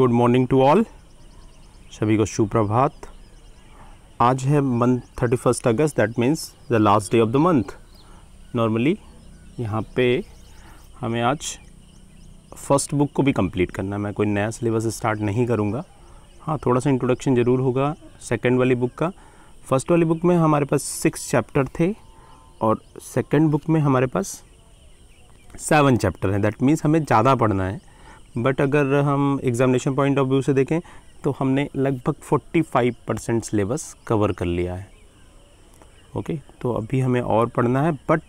Good morning to all सभी को सुप्रभात आज है month thirty first August that means the last day of the month normally यहाँ पे हमें आज फर्स्ट बुक को भी कंप्लीट करना है मैं कोई नया सिलेबस स्टार्ट नहीं करूँगा हाँ थोड़ा सा इंट्रोडक्शन ज़रूर होगा सेकेंड वाली बुक का फर्स्ट वाली बुक में हमारे पास सिक्स चैप्टर थे और सेकेंड बुक में हमारे पास सेवन चैप्टर हैं दैट मीन्स हमें ज़्यादा पढ़ना है बट अगर हम एग्ज़ामिनेशन पॉइंट ऑफ व्यू से देखें तो हमने लगभग 45 परसेंट सिलेबस कवर कर लिया है ओके तो अभी हमें और पढ़ना है बट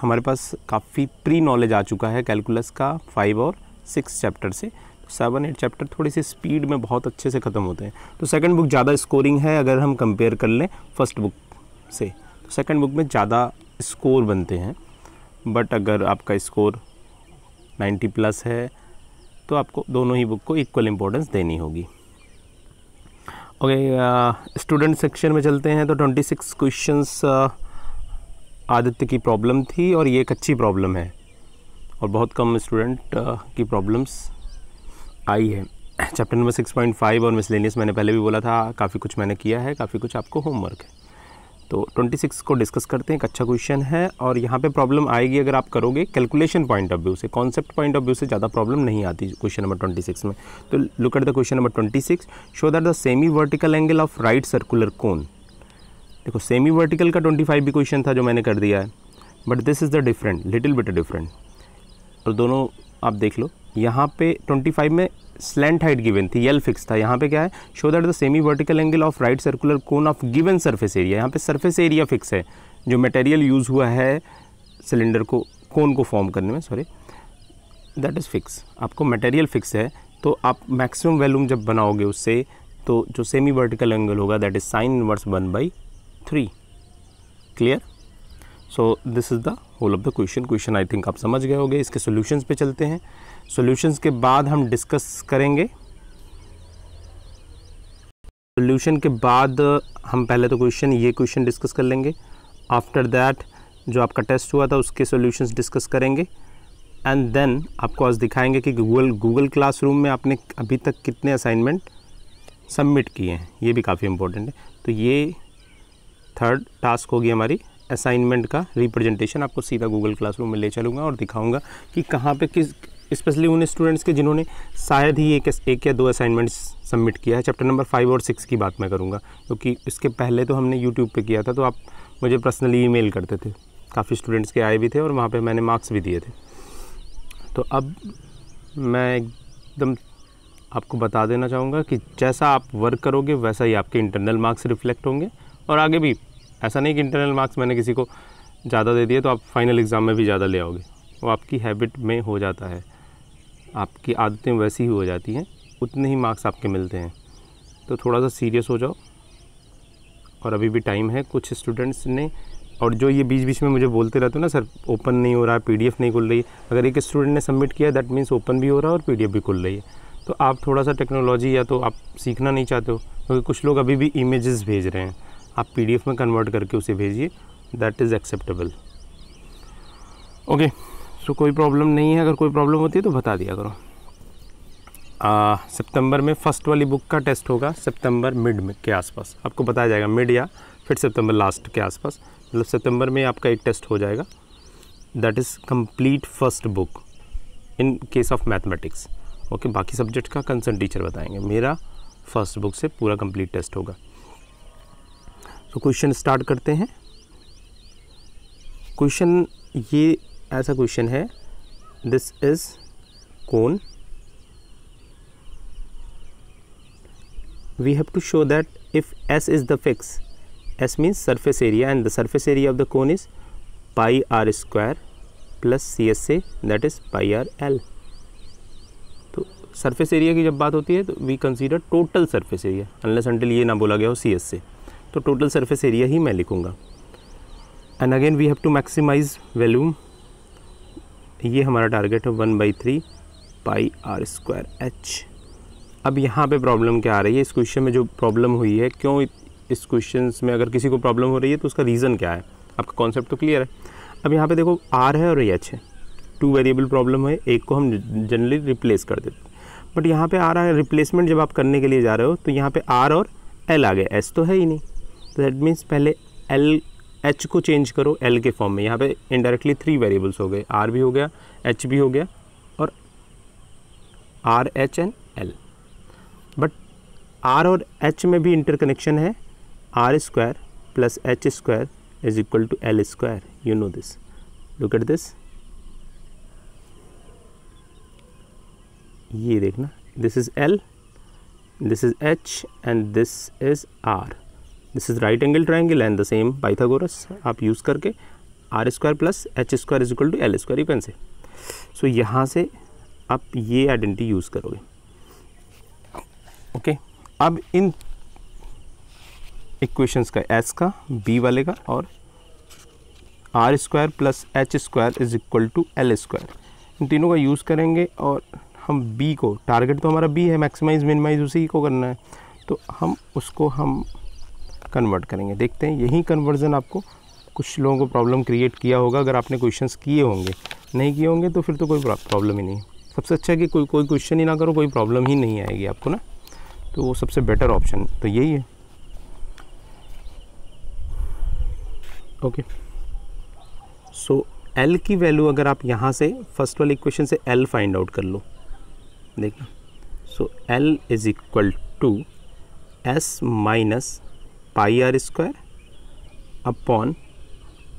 हमारे पास काफ़ी प्री नॉलेज आ चुका है कैलकुलस का फाइव और सिक्स चैप्टर से सेवन एट चैप्टर थोड़ी सी स्पीड में बहुत अच्छे से ख़त्म होते हैं तो सेकंड बुक ज़्यादा स्कोरिंग है अगर हम कंपेयर कर लें फर्स्ट बुक से तो सेकंड बुक में ज़्यादा स्कोर बनते हैं बट अगर आपका स्कोर 90 प्लस है तो आपको दोनों ही बुक को इक्वल इम्पोर्टेंस देनी होगी ओके स्टूडेंट सेक्शन में चलते हैं तो ट्वेंटी सिक्स क्वेश्चन आदित्य की प्रॉब्लम थी और ये एक अच्छी प्रॉब्लम है और बहुत कम स्टूडेंट uh, की प्रॉब्लम्स आई है chapter number six point five और मिसलेनियस मैंने पहले भी बोला था काफ़ी कुछ मैंने किया है काफ़ी कुछ आपको होमवर्क है तो 26 को डिस्कस करते हैं एक अच्छा क्वेश्चन है और यहाँ पे प्रॉब्लम आएगी अगर आप करोगे कैलकुलेशन पॉइंट ऑफ व्यू से कॉन्सेप्ट पॉइंट ऑफ व्यू से ज़्यादा प्रॉब्लम नहीं आती क्वेश्चन नंबर 26 में तो look at the question number 26 show that the semi vertical angle of right circular cone देखो सेमी वर्टिकल का फाइव भी क्वेश्चन था जो मैंने कर दिया है but this is the different little bit different और दोनों आप देख लो यहाँ पे ट्वेंटी में स्लेंट हाइट गिवन थी यल फिक्स था यहाँ पे क्या है show that the semi vertical angle of right circular cone of given surface area यहाँ पे सर्फेस एरिया फिक्स है जो मटेरियल यूज़ हुआ है सिलेंडर को कोन को फॉर्म करने में सॉरी दैट इज़ फिक्स आपको मटेरियल फिक्स है तो आप मैक्सिमम वैल्यूम जब बनाओगे उससे तो जो सेमी वर्टिकल एंगल होगा that is sine inverse one by three clear so this is the whole of the question question I think आप समझ गए होंगे इसके सॉल्यूशंस पे चलते हैं सॉल्यूशंस के बाद हम डिस्कस करेंगे सॉल्यूशन के बाद हम पहले तो क्वेश्चन ये क्वेश्चन डिस्कस कर लेंगे आफ्टर दैट जो आपका टेस्ट हुआ था उसके सॉल्यूशंस डिस्कस करेंगे एंड देन आपको आज दिखाएंगे कि गूगल गूगल क्लासरूम में आपने अभी तक कितने असाइनमेंट सबमिट किए हैं ये भी काफ़ी इंपॉर्टेंट है तो ये थर्ड टास्क होगी हमारी असाइनमेंट का रिप्रेजेंटेशन आपको सीधा गूगल क्लासरूम में ले चलूँगा और दिखाऊँगा कि कहाँ पर किस स्पेशली उन स्टूडेंट्स के जिन्होंने शायद ही एक एक या दो असाइनमेंट्स सबमिट किया है चैप्टर नंबर फाइव और सिक्स की बात मैं करूँगा क्योंकि तो इसके पहले तो हमने यूट्यूब पे किया था तो आप मुझे पर्सनली ईमेल करते थे काफ़ी स्टूडेंट्स के आए भी थे और वहाँ पे मैंने मार्क्स भी दिए थे तो अब मैं एकदम आपको बता देना चाहूँगा कि जैसा आप वर्क करोगे वैसा ही आपके इंटरनल मार्क्स रिफ्लेक्ट होंगे और आगे भी ऐसा नहीं कि इंटरनल मार्क्स मैंने किसी को ज़्यादा दे दिए तो आप फाइनल एग्ज़ाम में भी ज़्यादा ले आओगे वो आपकी हैबिट में हो जाता है आपकी आदतें वैसी ही हो जाती हैं उतने ही मार्क्स आपके मिलते हैं तो थोड़ा सा सीरियस हो जाओ और अभी भी टाइम है कुछ स्टूडेंट्स ने और जो ये बीच बीच में मुझे बोलते रहते हो ना सर ओपन नहीं हो रहा है पी नहीं खुल रही अगर एक स्टूडेंट ने सबमिट किया दैट मीन्स ओपन भी हो रहा है और पी भी खुल रही है तो आप थोड़ा सा टेक्नोलॉजी या तो आप सीखना नहीं चाहते हो क्योंकि तो कुछ लोग अभी भी इमेजेस भेज रहे हैं आप पीडीएफ में कन्वर्ट करके उसे भेजिए that is acceptable okay so कोई प्रॉब्लम नहीं है अगर कोई प्रॉब्लम होती है तो बता दिया करो सितंबर में फ़र्स्ट वाली बुक का टेस्ट होगा सितंबर मिड में के आसपास आपको बताया जाएगा मिड या फिर सितंबर लास्ट के आसपास मतलब सितंबर में आपका एक टेस्ट हो जाएगा that is complete first book in case of mathematics okay बाकी सब्जेक्ट का कंसर्न टीचर बताएंगे मेरा फर्स्ट बुक से पूरा कंप्लीट टेस्ट होगा तो क्वेश्चन स्टार्ट करते हैं क्वेश्चन ये ऐसा क्वेश्चन है this is cone we have to show that if s is the fix s means surface area and the surface area of the cone is pi r square plus csa that is pi r l तो surface area की जब बात होती है तो we consider total surface area unless until ये ना बोला गया हो सी एस से तो टोटल सरफेस एरिया ही मैं लिखूँगा and again we have to maximize volume ये हमारा टारगेट है one by three pi are square h अब यहाँ पे प्रॉब्लम क्या आ रही है इस क्वेश्चन में जो प्रॉब्लम हुई है क्यों इस क्वेश्चन में अगर किसी को प्रॉब्लम हो रही है तो उसका रीज़न क्या है आपका कॉन्सेप्ट तो क्लियर है अब यहाँ पे देखो आर है और ये एच है टू वेरिएबल प्रॉब्लम है एक को हम जनरली रिप्लेस कर देते बट यहाँ पे आ रहा है रिप्लेसमेंट जब आप करने के लिए जा रहे हो तो यहाँ पे आर और एल आ गया एस तो है ही नहीं तो दैट मीन्स पहले एल एच को चेंज करो एल के फॉर्म में यहाँ पे इनडायरेक्टली थ्री वेरिएबल्स हो गए आर भी हो गया एच भी हो गया और r h and l but r और एच में भी इंटरकनेक्शन है are square plus h square is equal to l square you know this look at this ये देखना this is l this is h and this is r this is right angle triangle and the same Pythagoras आप use करके r square plus h square is equal to l square you can say सो यहाँ से आप ये identity use करोगे okay okay? अब इन equations का एस का बी वाले का और r square plus h square is equal to l square इन तीनों का यूज़ करेंगे और हम बी को टारगेट तो हमारा बी है मैक्सिमाइज मिनिमाइज उसी को करना है तो हम उसको हम कन्वर्ट करेंगे देखते हैं यही कन्वर्जन आपको कुछ लोगों को प्रॉब्लम क्रिएट किया होगा अगर आपने क्वेश्चन किए होंगे नहीं किए होंगे तो फिर तो कोई प्रॉब्लम ही नहीं सबसे अच्छा है कि कोई कोई क्वेश्चन ही ना करो कोई प्रॉब्लम ही नहीं आएगी आपको ना तो वो सबसे बेटर ऑप्शन तो यही है ओके सो एल की वैल्यू अगर आप यहाँ से फर्स्ट वाले इक्वेशन से एल फाइंड आउट कर लो देखना so l is equal to s minus pi are square upon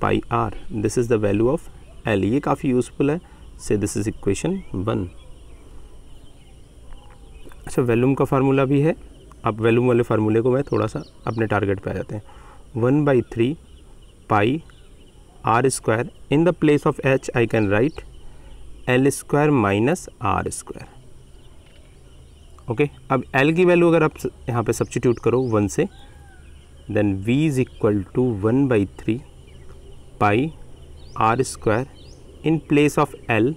pi r this is the value of l ये काफ़ी यूजफुल है say this is equation one अच्छा वैल्यूम का फार्मूला भी है अब वैल्यूम वाले फार्मूले को मैं थोड़ा सा अपने टारगेट पे आ जाते हैं one by three pi are square in the place of h I can write l square minus are square okay अब एल की वैल्यू अगर आप यहाँ पे सब्सटीट्यूट करो वन से then v is equal to 1 by 3 pi r square in place of L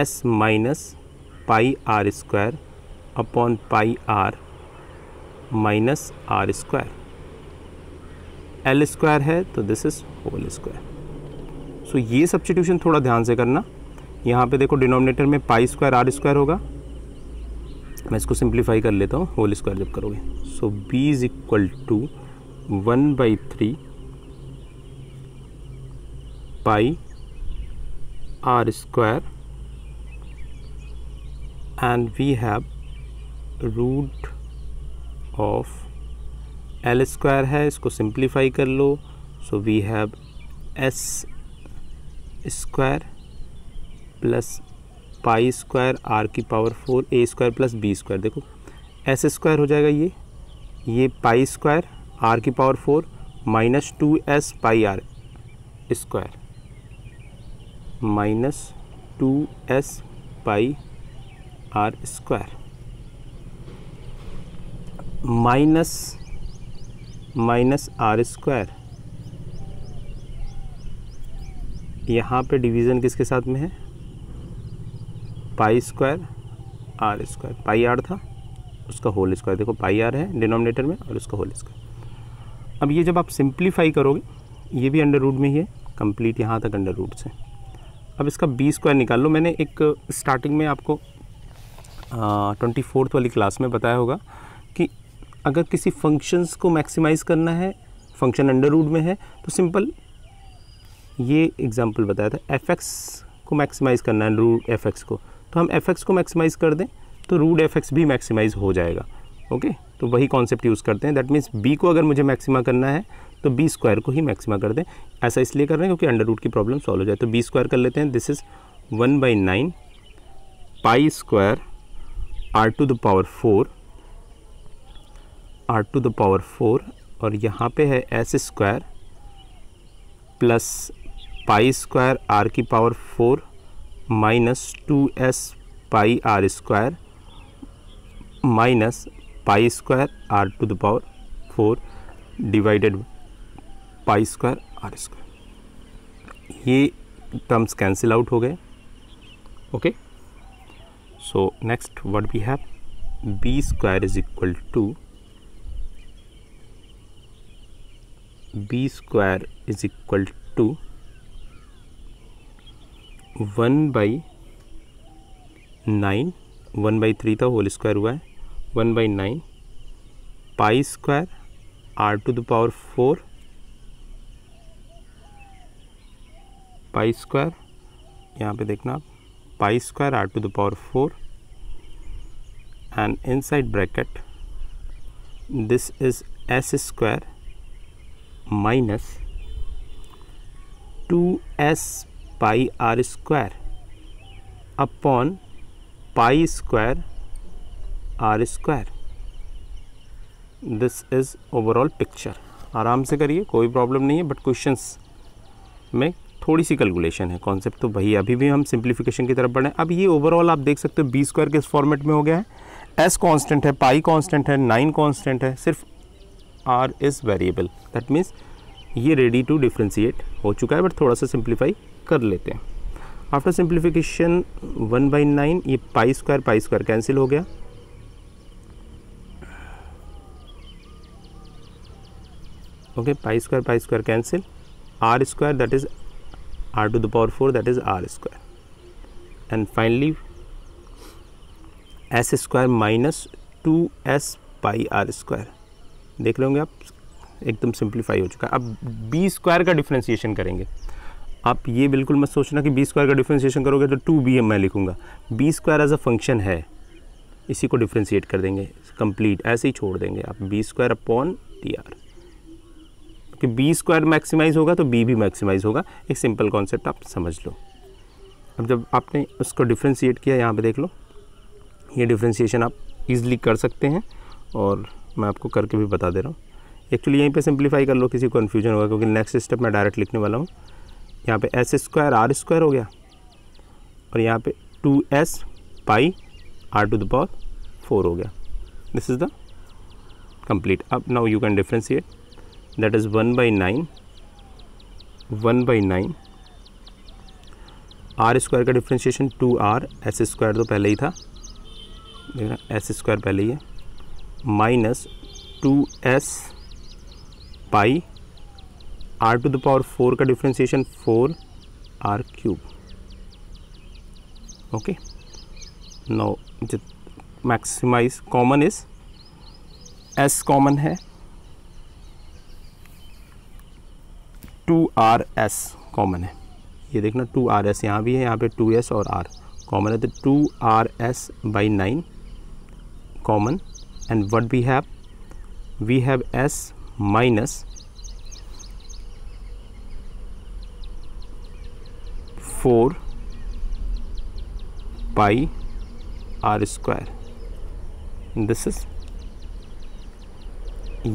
s minus pi r square upon pi r minus r square L square hai तो this is whole square so ye substitution thoda dhyan se karna yahan pe dekho denominator mein pi square r square hoga मैं इसको simplify कर लेता हूँ whole square जब करोगे so b is equal to one by three pi are square and we have root of l square है इसको simplify कर लो so we have s square plus pi square r की power four a square plus b square देखो s square हो जाएगा ये ये पाई स्क्वायर आर की power four minus two S pi are square minus two S pi are square minus minus are square यहाँ पे division किसके साथ में है pi square are square pi r था उसका होल स्क्वायर देखो पाई आर है डिनोमिनेटर में और उसका होल स्क्वायर अब ये जब आप सिंप्लीफाई करोगे ये भी अंडर रूट में ही है कंप्लीट यहाँ तक अंडर रूट से अब इसका बी स्क्वायर निकाल लो मैंने एक स्टार्टिंग में आपको ट्वेंटी फोर्थ वाली क्लास में बताया होगा कि अगर किसी फंक्शंस को मैक्सिमाइज़ करना है फंक्शन अंडर रूट में है तो सिंपल ये एग्जांपल बताया था एफ एक्स को मैक्सिमाइज़ करना है रूट एफ एक्स को तो हम एफ को मैक्सिमाइज़ कर दें तो रूड एफ भी मैक्सिमाइज़ हो जाएगा ओके तो वही कॉन्सेप्ट यूज़ करते हैं दैट मीन्स बी को अगर मुझे मैक्सिमा करना है तो बी स्क्वायर को ही मैक्सिमा कर दें ऐसा इसलिए कर रहे हैं क्योंकि अंडर रूट की प्रॉब्लम सॉल्व हो जाए तो बी स्क्वायर कर लेते हैं this is one by nine pi square r to the power four r to the power four और यहाँ पे है s square plus pi square r की power four minus two S pi are square minus pi square r to the power four divided pi square are square ये terms cancel out हो गए okay so next what we have b square is equal to B square is equal to one by nine one by three था तो whole square हुआ है one by nine pi square r to the power four pi square यहाँ पे देखना आप pi square r to the power four and inside bracket this is s square minus two S pi are square upon pi square are square this is overall picture आराम से करिए कोई problem नहीं है बट क्वेश्चंस में थोड़ी सी calculation है concept तो वही अभी भी हम सिंप्लीफिकेशन की तरफ बढ़े अब ये ओवरऑल आप देख सकते हो बी स्क्वायर किस फॉर्मेट में हो गया है एस कांस्टेंट है पाई कांस्टेंट है नाइन कांस्टेंट है सिर्फ r is variable that means ये रेडी टू डिफ्रेंशिएट हो चुका है बट थोड़ा सा सिंप्लीफाई कर लेते हैं after simplification one by nine ये pi square pi square cancel हो गया okay pi square pi square cancel r square that is r to the power four that is r square and finally S square minus two S pi are square देख लेंगे आप एकदम simplify हो चुका है अब बी स्क्वायर का differentiation करेंगे आप ये बिल्कुल मत सोचना कि बी स्क्वायर का डिफ्रेंशिएशन करोगे तो टू बी एम मैं लिखूँगा b square as a function है इसी को डिफ्रेंशिएट कर देंगे कंप्लीट ऐसे ही छोड़ देंगे आप b square upon t r कि बी स्क्वायर मैक्सिमाइज होगा तो बी भी मैक्सिमाइज होगा एक सिंपल कॉन्सेप्ट आप समझ लो अब जब आपने उसको डिफ्रेंशिएट किया यहाँ पे देख लो ये डिफ्रेंशिएशन आप इजीली कर सकते हैं और मैं आपको करके भी बता दे रहा हूँ एक्चुअली यहीं पे सिंप्लीफाई कर लो किसी को कन्फ्यूजन होगा क्योंकि नेक्स्ट स्टेप मैं डायरेक्ट लिखने वाला हूँ यहाँ पे एस स्क्वायर आर स्क्वायर हो गया और यहाँ पे two S pi r to the power four हो गया दिस इज़ द कंप्लीट अब now you can differentiate that is one by nine one by nine r square का differentiation two r s square तो पहले ही था देखना S square पहले ही है minus two S pi r to the power four का differentiation four are cube okay no maximize common is s common है टू आर एस कॉमन है ये देखना टू आर एस यहाँ भी है यहाँ पे टू एस और आर कॉमन है तो two r s by nine common and what we have we have s minus four pi are square this is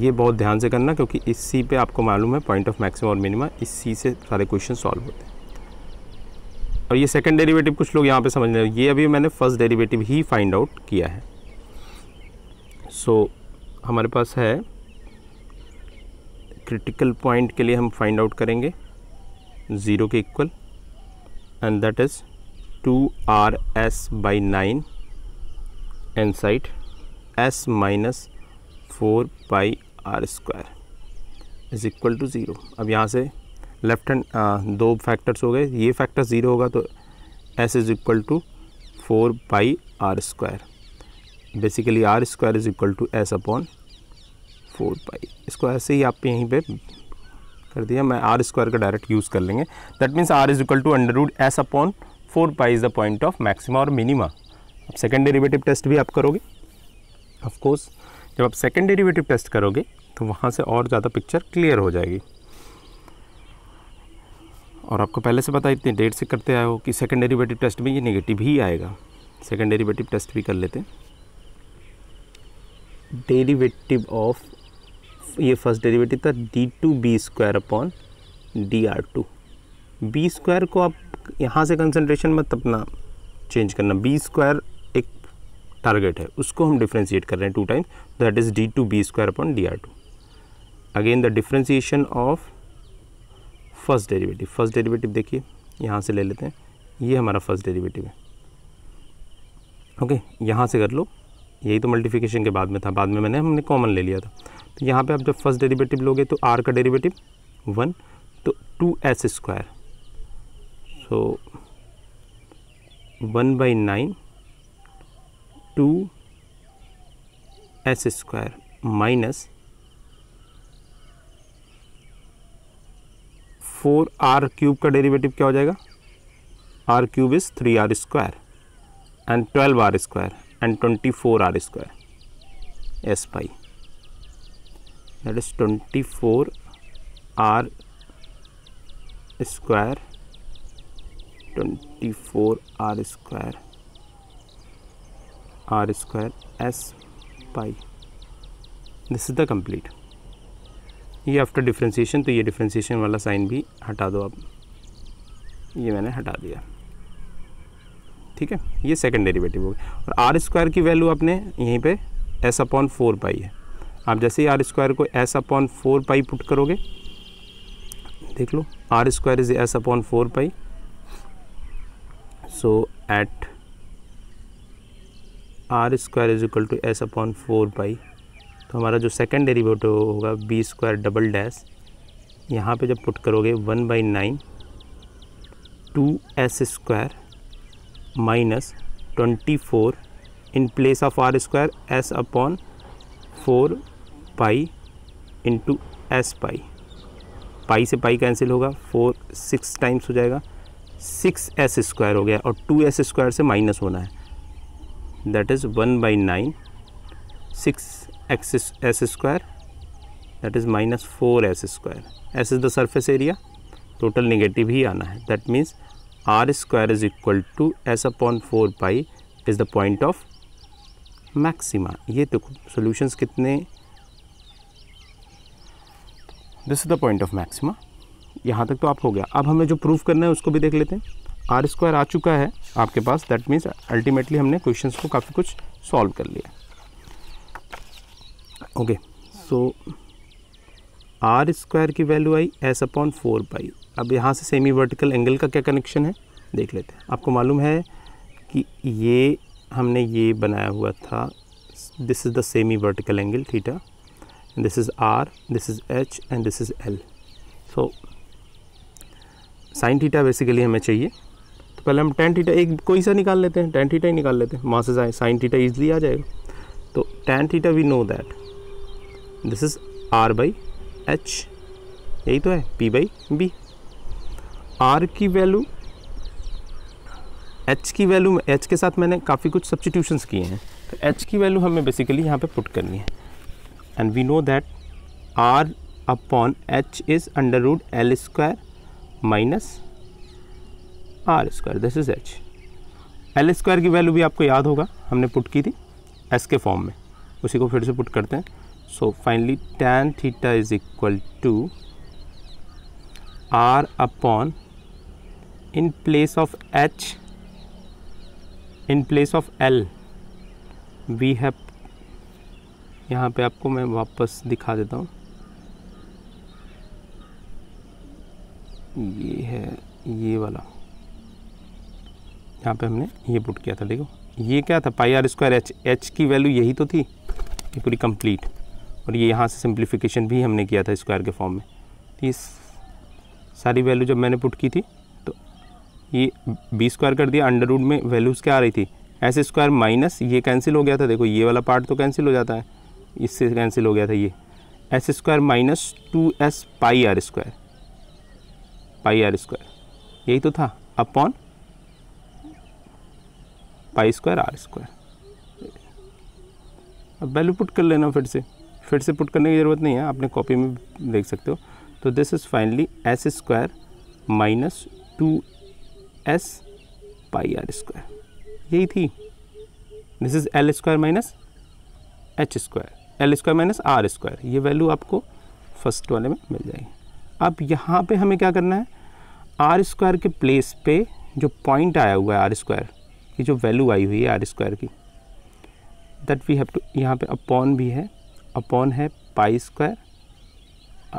ये बहुत ध्यान से करना क्योंकि इस सी पे आपको मालूम है पॉइंट ऑफ मैक्सिमम और मिनिमम इस सी से सारे क्वेश्चन सॉल्व होते हैं और ये सेकंड डेरिवेटिव कुछ लोग यहाँ पे समझ रहे हैं ये अभी मैंने फर्स्ट डेरिवेटिव ही फाइंड आउट किया है सो so, हमारे पास है क्रिटिकल पॉइंट के लिए हम फाइंड आउट करेंगे ज़ीरो के equal and that is 2rs by 9 and side s minus 4 pi r square is equal to zero अब यहाँ से लेफ्ट हैंड दो फैक्टर्स हो गए ये फैक्टर ज़ीरो होगा तो s is equal to four by r square basically r square is equal to S upon four by इसको ऐसे ही आप यहीं पे कर दिया मैं आर स्क्वायर का डायरेक्ट यूज़ कर लेंगे that means r is equal to under root s upon four pi is the point of maxima और मिनिमा अब सेकेंड डेरीवेटिव टेस्ट भी आप करोगे ऑफकोर्स जब आप सेकेंड डेरीवेटिव टेस्ट करोगे तो वहाँ से और ज़्यादा पिक्चर क्लियर हो जाएगी और आपको पहले से पता इतनी डेट से करते आए हो कि सेकेंड डेरीवेटिव टेस्ट में ये नेगेटिव ही आएगा सेकेंड डेरीवेटिव टेस्ट भी कर लेते हैं डेरीवेटिव ऑफ ये फर्स्ट डेरिवेटिव था d two B square upon D R two B square को आप यहाँ से कंसनट्रेशन मत अपना चेंज करना बी स्क्वायर एक टारगेट है उसको हम डिफ्रेंशिएट कर रहे हैं two times that is D two B square upon D R two again the differentiation of first derivative first derivative देखिए यहाँ से ले लेते हैं ये हमारा फर्स्ट डेरिवेटिव है ओके okay, यहाँ से कर लो यही तो मल्टीप्लिकेशन के बाद में था बाद में मैंने हमने कॉमन ले लिया था तो यहाँ पे आप जब फर्स्ट डेरिवेटिव लोगे तो आर का डेरिवेटिव वन तो two S square so one by nine two S square minus four are cube का डेरिवेटिव क्या हो जाएगा R cube is three R square and twelve R square and twenty four R square S pi that is 24 r square 24 r square r square s pi this is the complete ये after differentiation तो ये differentiation वाला sign भी हटा दो आप ये मैंने हटा दिया ठीक है ये सेकेंड डेरिवेटिव हो गया और आर स्क्वायर की वैल्यू आपने यहीं पे एस अपॉन फोर पाई है आप जैसे ही आर स्क्वायर को S upon four pi put करोगे देख लो R square is S upon four pi so eight R square is equal to S upon four pi तो हमारा जो सेकेंड डेरीवेटिव होगा बी स्क्वायर डबल डैश यहाँ पे जब पुट करोगे one by nine two S square minus twenty four in place of R square S upon four pi into S पाई पाई से pi cancel होगा फोर सिक्स टाइम्स हो जाएगा six S square हो गया और टू एस स्क्वायर से minus होना है that is one by nine six X S square that is minus four S square S is the surface area total negative ही आना है that means R square is equal to S upon four pi is the point of maxima ये तो solutions कितने this is the point of maxima यहाँ तक तो आप हो गया अब हमें जो प्रूफ करना है उसको भी देख लेते हैं आर स्क्वायर आ चुका है आपके पास दैट मीन्स अल्टीमेटली हमने क्वेश्चन को काफ़ी कुछ सॉल्व कर लिया ओके सो आर स्क्वायर की वैल्यू आई एस अपॉन फोर पाई अब यहाँ से सेमी वर्टिकल एंगल का क्या कनेक्शन है देख लेते हैं आपको मालूम है कि ये हमने ये बनाया हुआ था this is the semi vertical angle theta this is r this is h and this is l so sine theta basically हमें चाहिए तो पहले हम टेन थीटा एक कोई सा निकाल लेते हैं टेन थीटा ही निकाल लेते हैं वहाँ से जाए साइन थीटा ईजली आ जाएगा तो tan theta we know that this is R by H यही तो है पी बाई बी आर की वैल्यू एच की वैल्यू एच के साथ मैंने काफ़ी कुछ सब्सटीट्यूशंस किए हैं तो एच की वैल्यू हमें बेसिकली यहाँ पे पुट करनी है and we know that r upon h is under root l square minus r square this is h L square की वैल्यू भी आपको याद होगा हमने पुट की थी एस के फॉर्म में उसी को फिर से पुट करते हैं so finally tan theta is equal to R upon in place of H in place of L we have यहाँ पे आपको मैं वापस दिखा देता हूँ ये है ये वाला यहाँ पे हमने ये पुट किया था देखो ये क्या था pi are square H H की वैल्यू यही तो थी ये पूरी कंप्लीट और ये यहाँ से सिंप्लीफिकेशन भी हमने किया था स्क्वायर के फॉर्म में तो ये सारी वैल्यू जब मैंने पुट की थी तो ये बी स्क्वायर कर दिया अंडर रूड में वैल्यूज़ क्या आ रही थी एस स्क्वायर माइनस ये कैंसिल हो गया था देखो ये वाला पार्ट तो कैंसिल हो जाता है इससे कैंसिल हो गया था ये S square minus two S pi are square pi are square यही तो था upon pi square are square अब वैल्यू पुट कर लेना फिर से फिर से पुट करने की ज़रूरत नहीं है आपने कॉपी में देख सकते हो तो this is finally S square minus two S pi are square यही थी this is L square minus H square L square minus are square ये वैल्यू आपको फर्स्ट वाले में मिल जाएगी अब यहाँ पे हमें क्या करना है आर स्क्वायर के प्लेस पे जो पॉइंट आया हुआ है आर स्क्वायर की जो वैल्यू आई हुई है आर स्क्वायर की दैट वी हैव टू यहाँ पे अपॉन भी है अपॉन है पाई स्क्वायर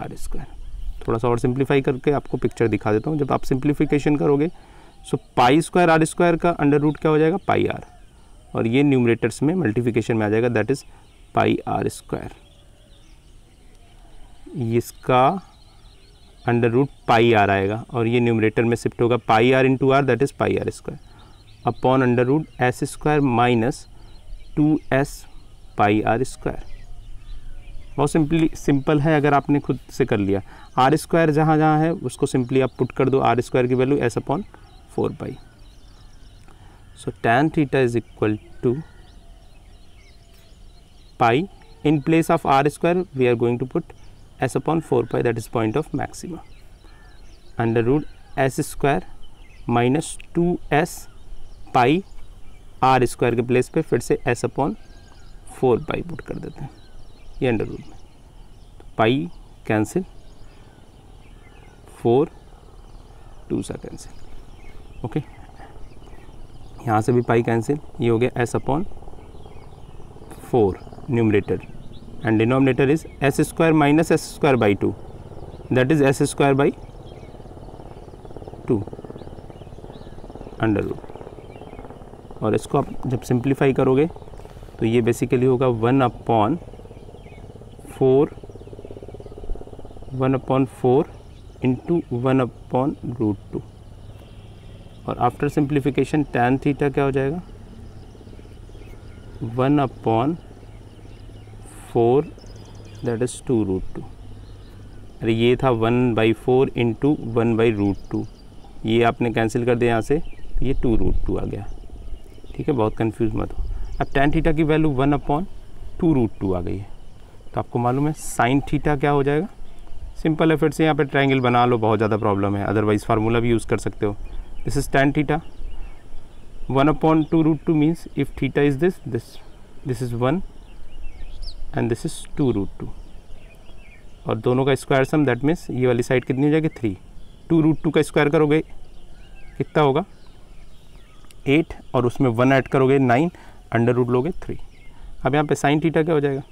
आर स्क्वायर थोड़ा सा और सिंप्लीफाई करके आपको पिक्चर दिखा देता हूँ जब आप सिंप्लीफिकेशन करोगे so pi square are square का अंडर रूट क्या हो जाएगा पाई आर और ये न्यूमरेटर्स में मल्टीप्लिकेशन में आ जाएगा that is pi are square इसका अंडर रूट पाई आर आएगा और ये न्यूमरेटर में शिफ्ट होगा pi R into R that is pi are square upon under root S square minus two S pi are square बहुत simply simple है अगर आपने खुद से कर लिया आर स्क्वायर जहाँ जहाँ है उसको सिंपली आप पुट कर दो आर स्क्वायर की value S upon four pi so tan theta is equal to pi in place of r square we are going to put s upon 4 pi that is point of maxima under root s square minus two S pi are square के place पे फिर से S upon four pi put कर देते हैं ये under root में तो पाई कैंसिल फोर टू सा कैंसिल ओके यहाँ से भी पाई कैंसिल ये हो गया S upon four numerator and denominator is s square minus s square by 2 that is s square by 2 under root और इसको आप जब सिंप्लीफाई करोगे तो ये बेसिकली होगा one upon four one upon four into one upon root two और after simplification tan theta क्या हो जाएगा one upon four that is two root two अरे ये था one by four into one by root two ये आपने cancel कर दिया यहाँ से तो ये टू रूट टू आ गया ठीक है बहुत कंफ्यूज मत हो अब टेन थीटा की value one upon two root two आ गई है तो आपको मालूम है साइन थीटा क्या हो जाएगा सिंपल एफर्ट से यहाँ पे ट्रायंगल बना लो बहुत ज़्यादा प्रॉब्लम है अदरवाइज़ फार्मूला भी यूज़ कर सकते हो this is tan theta one upon two root two means if theta is this this this is one and this is two root two और दोनों का स्क्वायर सम दैट मीन्स ये वाली side कितनी हो जाएगी थ्री टू रूट टू का square करोगे कितना होगा एट और उसमें वन ऐड करोगे नाइन अंडर रूट लोगे थ्री अब यहाँ पे साइन टीटा क्या हो जाएगा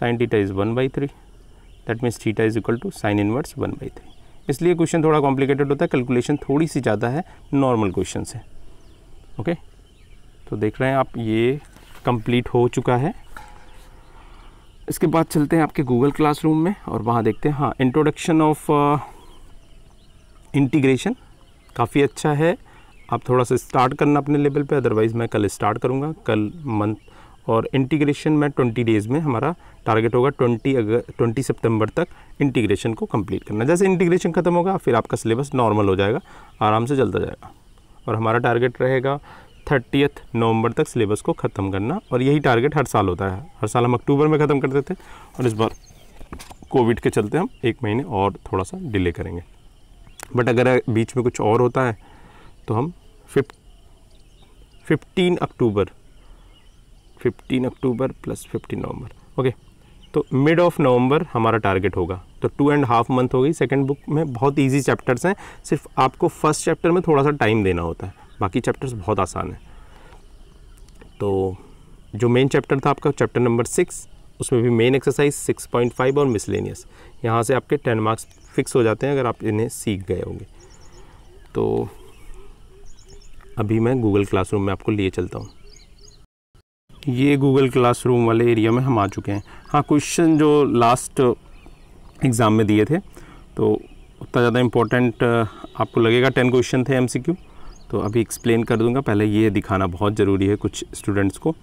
sine theta is one by three that means theta is equal to sine inverse one by three इसलिए क्वेश्चन थोड़ा कॉम्प्लिकेटेड होता है कैलकुलेशन थोड़ी सी ज़्यादा है नॉर्मल क्वेश्चन से ओके तो देख रहे हैं आप ये कंप्लीट हो चुका है इसके बाद चलते हैं आपके गूगल क्लासरूम में और वहाँ देखते हैं हाँ इंट्रोडक्शन ऑफ इंटीग्रेशन काफ़ी अच्छा है आप थोड़ा सा स्टार्ट करना अपने लेवल पे अदरवाइज़ मैं कल स्टार्ट करूँगा कल मंथ और इंटीग्रेशन में ट्वेंटी डेज़ में हमारा टारगेट होगा ट्वेंटी अगर ट्वेंटी सितंबर तक इंटीग्रेशन को कंप्लीट करना जैसे इंटीग्रेशन ख़त्म होगा फिर आपका सिलेबस नॉर्मल हो जाएगा आराम से चलता जाएगा और हमारा टारगेट रहेगा थर्टीथ नवंबर तक सिलेबस को ख़त्म करना और यही टारगेट हर साल होता है हर साल हम अक्टूबर में ख़त्म करते थे और इस बार कोविड के चलते हम एक महीने और थोड़ा सा डिले करेंगे बट अगर बीच में कुछ और होता है तो हम fifteen October fifteen October plus fifteen November okay तो मिड ऑफ नवंबर हमारा टारगेट होगा तो टू एंड हाफ मंथ हो गई सेकेंड बुक में बहुत इजी चैप्टर्स हैं सिर्फ आपको फर्स्ट चैप्टर में थोड़ा सा टाइम देना होता है बाकी चैप्टर्स बहुत आसान हैं तो जो मेन चैप्टर था आपका चैप्टर नंबर सिक्स उसमें भी main exercise six point five और मिसलेनियस यहाँ से आपके टेन मार्क्स फिक्स हो जाते हैं अगर आप इन्हें सीख गए होंगे तो अभी मैं गूगल क्लासरूम में आपको लिए चलता हूँ ये गूगल क्लासरूम वाले एरिया में हम आ चुके हैं हाँ क्वेश्चन जो लास्ट एग्ज़ाम में दिए थे तो उतना ज़्यादा इम्पोर्टेंट आपको लगेगा टेन क्वेश्चन थे एमसीक्यू तो अभी एक्सप्लेन कर दूंगा पहले ये दिखाना बहुत ज़रूरी है कुछ स्टूडेंट्स को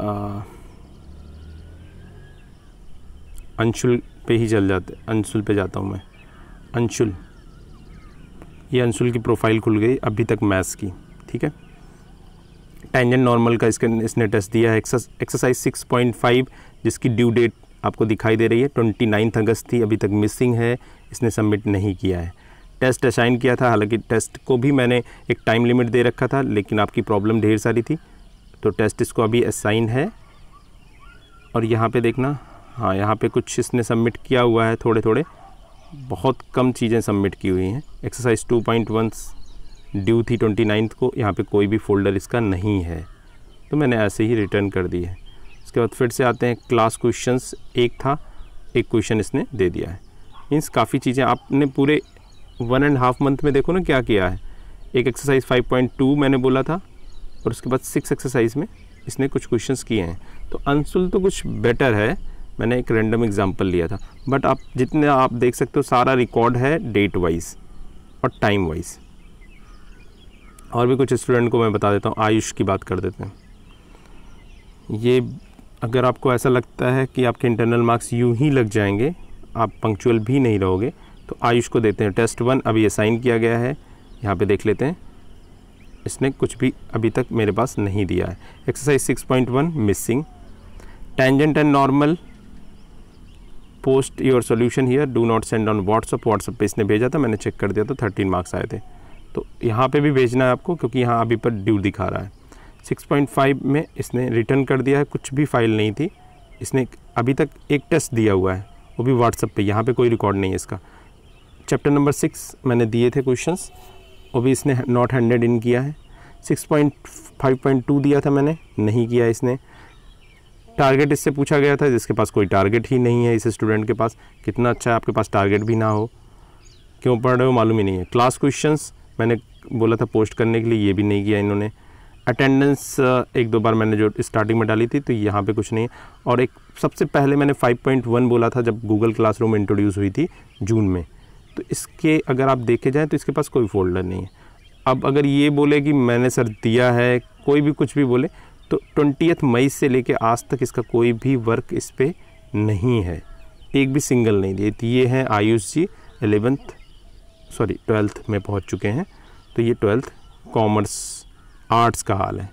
आ, अंशुल पे ही चल जाते अंशुल पे जाता हूँ मैं अंशुल ये अंशुल की प्रोफाइल खुल गई अभी तक मैथ्स की ठीक है टेंजेंट नॉर्मल का इसके इसने टेस्ट दिया है एक्सरसाइज सिक्स पॉइंट फाइव जिसकी ड्यू डेट आपको दिखाई दे रही है ट्वेंटी नाइन्थ अगस्त थी अभी तक मिसिंग है इसने सबमिट नहीं किया है टेस्ट असाइन किया था हालांकि टेस्ट को भी मैंने एक टाइम लिमिट दे रखा था लेकिन आपकी प्रॉब्लम ढेर सारी थी तो टेस्ट इसको अभी असाइन है और यहाँ पे देखना हाँ यहाँ पे कुछ इसने सबमिट किया हुआ है थोड़े थोड़े बहुत कम चीज़ें सबमिट की हुई हैं exercise two point one due थी ट्वेंटी नाइन्थ को यहाँ पर कोई भी फोल्डर इसका नहीं है तो मैंने ऐसे ही रिटर्न कर दी है उसके बाद फिर से आते हैं क्लास क्वेश्चन एक था एक क्वेश्चन इसने दे दिया है मीन्स काफ़ी चीज़ें आपने पूरे वन एंड हाफ मंथ में देखो ना क्या किया है एक एक्सरसाइज 5.2 मैंने बोला था और उसके बाद सिक्स एक्सरसाइज में इसने कुछ क्वेश्चंस किए हैं तो अंसुल तो कुछ बेटर है मैंने एक रैंडम एग्जांपल लिया था बट आप जितने आप देख सकते हो सारा रिकॉर्ड है डेट वाइज और टाइम वाइज और भी कुछ स्टूडेंट को मैं बता देता हूँ आयुष की बात कर देते हैं ये अगर आपको ऐसा लगता है कि आपके इंटरनल मार्क्स यूँ ही लग जाएंगे आप पंक्चुअल भी नहीं रहोगे तो आयुष को देते हैं टेस्ट वन अभी असाइन किया गया है यहाँ पे देख लेते हैं इसने कुछ भी अभी तक मेरे पास नहीं दिया है exercise six point one missing tangent and normal post your solution here do not send on WhatsApp WhatsApp पे इसने भेजा था मैंने चेक कर दिया था थर्टीन मार्क्स आए थे तो यहाँ पे भी भेजना है आपको क्योंकि यहाँ अभी पर ड्यू दिखा रहा है 6.5 में इसने रिटर्न कर दिया है कुछ भी फाइल नहीं थी इसने अभी तक एक टेस्ट दिया हुआ है वो भी व्हाट्सअप पे यहाँ पे कोई रिकॉर्ड नहीं है इसका चैप्टर नंबर सिक्स मैंने दिए थे क्वेश्चंस वो भी इसने नॉट हंड्रेड इन किया है six point five point two दिया था मैंने नहीं किया इसने टारगेट इससे पूछा गया था जिसके पास कोई टारगेट ही नहीं है इस स्टूडेंट के पास कितना अच्छा है आपके पास टारगेट भी ना हो क्यों पढ़ रहे हो मालूम ही नहीं है क्लास क्वेश्चंस मैंने बोला था पोस्ट करने के लिए ये भी नहीं किया इन्होंने अटेंडेंस uh, एक दो बार मैंने जो स्टार्टिंग में डाली थी तो यहाँ पे कुछ नहीं और एक सबसे पहले मैंने 5.1 बोला था जब गूगल क्लासरूम इंट्रोड्यूस हुई थी जून में तो इसके अगर आप देखे जाएँ तो इसके पास कोई फोल्डर नहीं है अब अगर ये बोले कि मैंने सर दिया है कोई भी कुछ भी बोले तो ट्वेंटी मई से लेके आज तक इसका कोई भी वर्क इस पर नहीं है एक भी सिंगल नहीं दिए तो ये हैं Ayush ji eleventh sorry twelfth में पहुंच चुके हैं तो ये ट्वेल्थ कॉमर्स आर्ट्स का हाल है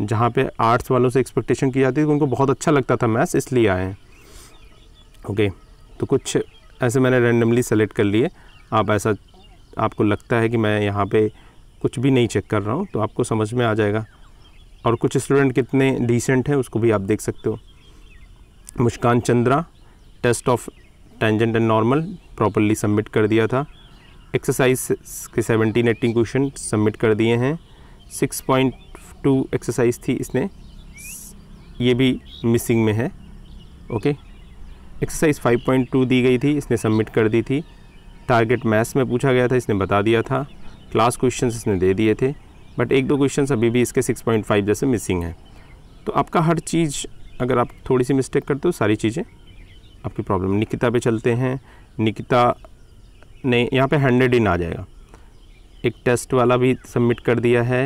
जहाँ पे आर्ट्स वालों से एक्सपेक्टेशन की जाती है उनको बहुत अच्छा लगता था मैथ्स इसलिए आए हैं ओके तो कुछ ऐसे मैंने रेंडमली सेलेक्ट कर लिए आप ऐसा आपको लगता है कि मैं यहाँ पे कुछ भी नहीं चेक कर रहा हूँ तो आपको समझ में आ जाएगा और कुछ स्टूडेंट कितने डिसेंट हैं उसको भी आप देख सकते हो Muskan Chandra test of tangent and normal properly submit कर दिया था एक्सरसाइज के सेवनटीन एट्टीन क्वेश्चन सबमिट कर दिए हैं सिक्स पॉइंट टू एक्सरसाइज थी इसने ये भी मिसिंग में है ओके एक्सरसाइज 5.2 दी गई थी इसने सबमिट कर दी थी टारगेट मैथ्स में पूछा गया था इसने बता दिया था क्लास क्वेश्चन इसने दे दिए थे बट एक दो क्वेश्चन अभी भी इसके 6.5 जैसे मिसिंग हैं तो आपका हर चीज़ अगर आप थोड़ी सी मिस्टेक करते हो सारी चीज़ें आपकी प्रॉब्लम निकिता पे चलते हैं निकिता ने यहाँ पे हंड्रेड इन आ जाएगा एक टेस्ट वाला भी सबमिट कर दिया है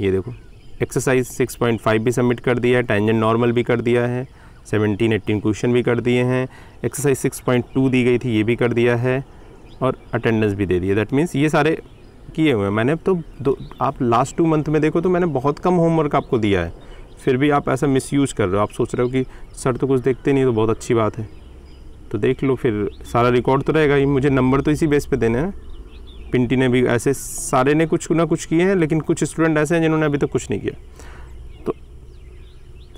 ये देखो एक्सरसाइज 6.5 भी सबमिट कर दिया है टेंजन नॉर्मल भी कर दिया है सेवनटीन एट्टीन क्वेश्चन भी कर दिए हैं एक्सरसाइज सिक्स पॉइंट टू दी गई थी ये भी कर दिया है और अटेंडेंस भी दे दिया दैट मीन्स ये सारे किए हुए हैं मैंने तो दो आप लास्ट टू मंथ में देखो तो मैंने बहुत कम होमवर्क आपको दिया है फिर भी आप ऐसा मिसयूज़ कर रहे हो आप सोच रहे हो कि सर तो कुछ देखते नहीं तो बहुत अच्छी बात है तो देख लो फिर सारा रिकॉर्ड तो रहेगा ही मुझे नंबर तो इसी बेस पर देने हैं पिंटी ने भी ऐसे सारे ने कुछ ना कुछ किए हैं लेकिन कुछ स्टूडेंट ऐसे हैं जिन्होंने अभी तक तो कुछ नहीं किया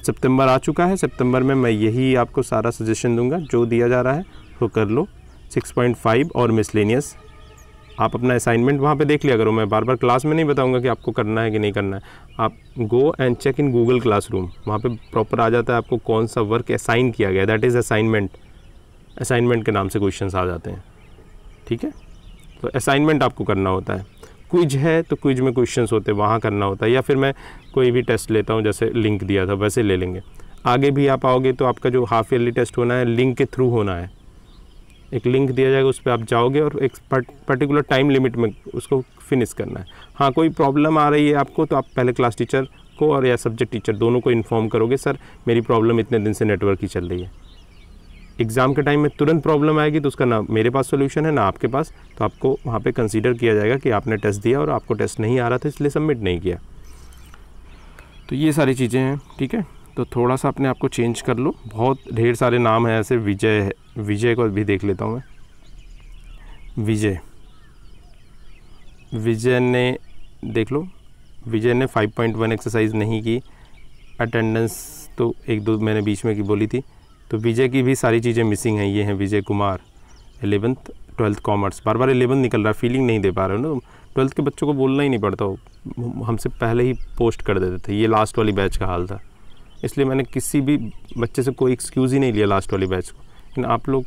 सितंबर आ चुका है सितंबर में मैं यही आपको सारा सजेशन दूंगा जो दिया जा रहा है वो कर लो 6.5 और मिसलेनियस आप अपना असाइनमेंट वहाँ पे देख लिया करो मैं बार बार क्लास में नहीं बताऊँगा कि आपको करना है कि नहीं करना है आप go and check in Google classroom वहाँ प्रॉपर आ जाता है आपको कौन सा वर्क असाइन किया गया दैट इज़ असाइनमेंट असाइनमेंट के नाम से क्वेश्चन आ जाते हैं ठीक है तो असाइनमेंट आपको करना होता है क्विज है तो क्विज में क्वेश्चन होते हैं वहाँ करना होता है या फिर मैं कोई भी टेस्ट लेता हूँ जैसे लिंक दिया था वैसे ले लेंगे आगे भी आप आओगे तो आपका जो हाफ ईयरली टेस्ट होना है लिंक के थ्रू होना है एक लिंक दिया जाएगा उस पर आप जाओगे और एक पर्टिकुलर टाइम लिमिट में उसको फिनिश करना है हाँ कोई प्रॉब्लम आ रही है आपको तो आप पहले क्लास टीचर को और या सब्जेक्ट टीचर दोनों को इन्फॉर्म करोगे सर मेरी प्रॉब्लम इतने दिन से नेटवर्क की चल रही है एग्ज़ाम के टाइम में तुरंत प्रॉब्लम आएगी तो उसका ना मेरे पास सोल्यूशन है ना आपके पास तो आपको वहाँ पर कंसिडर किया जाएगा कि आपने टेस्ट दिया और आपको टेस्ट नहीं आ रहा था इसलिए सबमिट नहीं किया तो ये सारी चीज़ें हैं ठीक है तो थोड़ा सा अपने आप को चेंज कर लो बहुत ढेर सारे नाम हैं ऐसे विजय है विजय को भी देख लेता हूँ मैं विजय विजय ने देख लो विजय ने 5.1 एक्सरसाइज नहीं की अटेंडेंस तो एक दो मैंने बीच में की बोली थी तो विजय की भी सारी चीज़ें मिसिंग हैं ये हैं Vijay Kumar eleventh twelfth commerce बार बार एलेवंथ निकल रहा है फीलिंग नहीं दे पा रहे हो ना ट्वेल्थ के बच्चों को बोलना ही नहीं पड़ता हमसे पहले ही पोस्ट कर देते थे ये लास्ट वाली बैच का हाल था इसलिए मैंने किसी भी बच्चे से कोई एक्सक्यूज़ ही नहीं लिया लास्ट वाली बैच को लेकिन आप लोग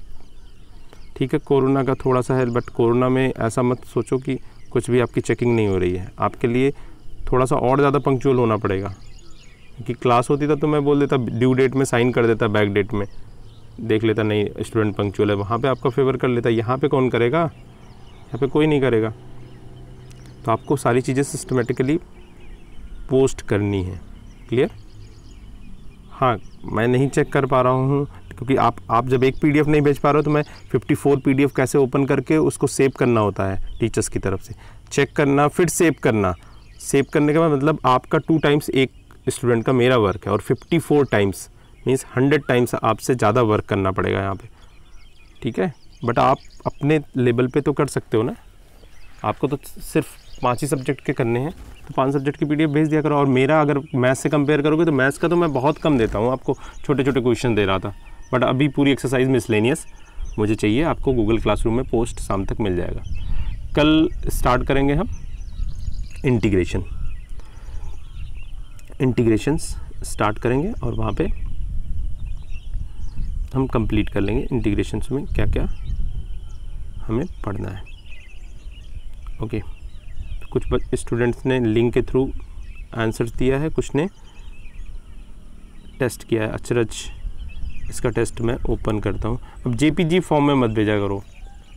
ठीक है कोरोना का थोड़ा सा है बट कोरोना में ऐसा मत सोचो कि कुछ भी आपकी चेकिंग नहीं हो रही है आपके लिए थोड़ा सा और ज़्यादा पंक्चुअल होना पड़ेगा कि क्लास होती था तो मैं बोल देता ड्यू डेट में साइन कर देता बैक डेट में देख लेता नहीं स्टूडेंट पंक्चुअल है वहाँ पे आपका फेवर कर लेता यहाँ पे कौन करेगा यहाँ पे कोई नहीं करेगा तो आपको सारी चीज़ें सिस्टमेटिकली पोस्ट करनी है क्लियर हाँ मैं नहीं चेक कर पा रहा हूँ क्योंकि आप आप जब एक पीडीएफ नहीं भेज पा रहे हो तो मैं 54 पीडीएफ कैसे ओपन करके उसको सेव करना होता है टीचर्स की तरफ से चेक करना फिर सेव करना सेव करने का मतलब आपका टू टाइम्स एक स्टूडेंट का मेरा वर्क है और 54 टाइम्स मीन्स 100 टाइम्स आपसे ज़्यादा वर्क करना पड़ेगा यहाँ पे ठीक है बट आप अपने लेवल पे तो कर सकते हो ना आपको तो सिर्फ पाँच ही सब्जेक्ट के करने हैं तो पांच सब्जेक्ट की पीडीएफ भेज दिया करो और मेरा अगर मैथ से कंपेयर करोगे तो मैथ्स का तो मैं बहुत कम देता हूँ आपको छोटे छोटे क्वेश्चन दे रहा था बट अभी पूरी एक्सरसाइज मिसलेनियस मुझे चाहिए आपको गूगल क्लासरूम में पोस्ट शाम तक मिल जाएगा कल स्टार्ट करेंगे हम इंटीग्रेशन इंटीग्रेशंस स्टार्ट करेंगे और वहाँ पे हम कंप्लीट कर लेंगे इंटीग्रेशंस में क्या क्या हमें पढ़ना है ओके तो कुछ स्टूडेंट्स ने लिंक के थ्रू आंसर दिया है कुछ ने टेस्ट किया है अचरज इसका टेस्ट मैं ओपन करता हूँ अब जेपीजी फॉर्म में मत भेजा करो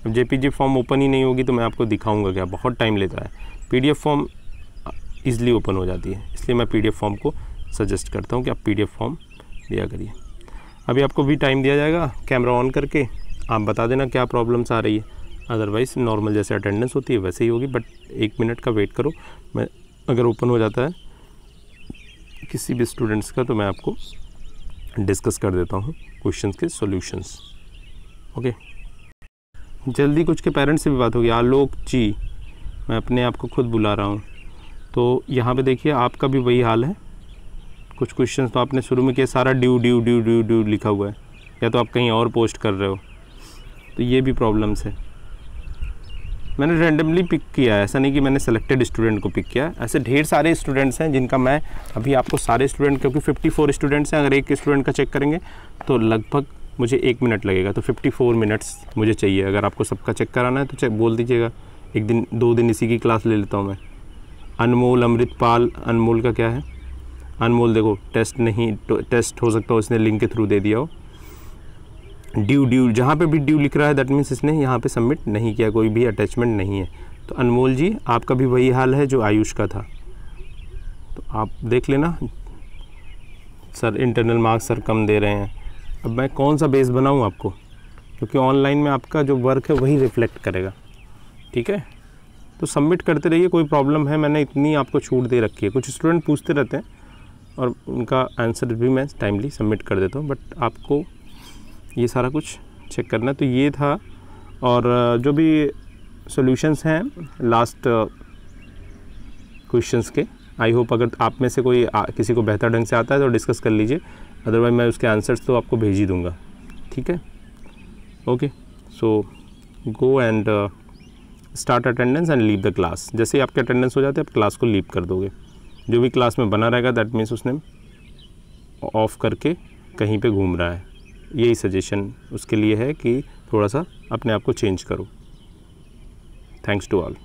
अब जेपीजी फॉर्म ओपन ही नहीं होगी तो मैं आपको दिखाऊंगा क्या बहुत टाइम लेता है पीडीएफ फॉर्म ईजिली ओपन हो जाती है इसलिए मैं पीडीएफ फॉर्म को सजेस्ट करता हूँ कि आप पीडीएफ फॉर्म दिया करिए अभी आपको भी टाइम दिया जाएगा कैमरा ऑन करके आप बता देना क्या प्रॉब्लम्स आ रही है अदरवाइज़ नॉर्मल जैसे अटेंडेंस होती है वैसे ही होगी बट एक मिनट का वेट करो मैं अगर ओपन हो जाता है किसी भी स्टूडेंट्स का तो मैं आपको डिस्कस कर देता हूँ क्वेश्चन के सोल्यूशंस ओके जल्दी कुछ के पेरेंट्स से भी बात होगी आलोक जी मैं अपने आप को खुद बुला रहा हूँ तो यहाँ पे देखिए आपका भी वही हाल है कुछ क्वेश्चन तो आपने शुरू में किया सारा due due due due due लिखा हुआ है या तो आप कहीं और पोस्ट कर रहे हो तो ये भी प्रॉब्लम्स है मैंने रेंडमली पिक किया है ऐसा नहीं कि मैंने सेलेक्टेड स्टूडेंट को पिक किया ऐसे ढेर सारे स्टूडेंट्स हैं जिनका मैं अभी आपको सारे स्टूडेंट क्योंकि 54 स्टूडेंट्स हैं अगर एक स्टूडेंट का चेक करेंगे तो लगभग मुझे एक मिनट लगेगा तो 54 मिनट्स मुझे चाहिए अगर आपको सबका चेक कराना है तो चेक बोल दीजिएगा एक दिन दो दिन इसी की क्लास ले लेता हूँ मैं अनमोल अमृतपाल अनमोल का क्या है अनमोल देखो टेस्ट नहीं टेस्ट तो हो सकता हो इसने लिंक के थ्रू दे दिया हो ड्यू ड्यू जहाँ पे भी ड्यू लिख रहा है दैट मीन्स इसने यहाँ पे सबमिट नहीं किया कोई भी अटैचमेंट नहीं है तो अनमोल जी आपका भी वही हाल है जो आयुष का था तो आप देख लेना सर इंटरनल मार्क्स सर कम दे रहे हैं अब मैं कौन सा बेस बनाऊँ आपको क्योंकि ऑनलाइन में आपका जो वर्क है वही रिफ्लेक्ट करेगा ठीक है तो सबमिट करते रहिए कोई प्रॉब्लम है मैंने इतनी आपको छूट दे रखी है कुछ स्टूडेंट पूछते रहते हैं और उनका आंसर भी मैं टाइमली सबमिट कर देता हूँ बट आपको ये सारा कुछ चेक करना तो ये था और जो भी सॉल्यूशंस हैं लास्ट क्वेश्चंस के आई होप अगर आप में से कोई आ, किसी को बेहतर ढंग से आता है तो डिस्कस कर लीजिए अदरवाइज मैं उसके आंसर्स तो आपको भेज ही दूँगा ठीक है okay so go and start attendance and leave the class जैसे ही आपके अटेंडेंस हो जाते हैं आप क्लास को लीव कर दोगे जो भी क्लास में बना रहेगा दैट मीन्स उसने ऑफ करके कहीं पे घूम रहा है यही सजेशन उसके लिए है कि थोड़ा सा अपने आप को चेंज करो थैंक्स टू ऑल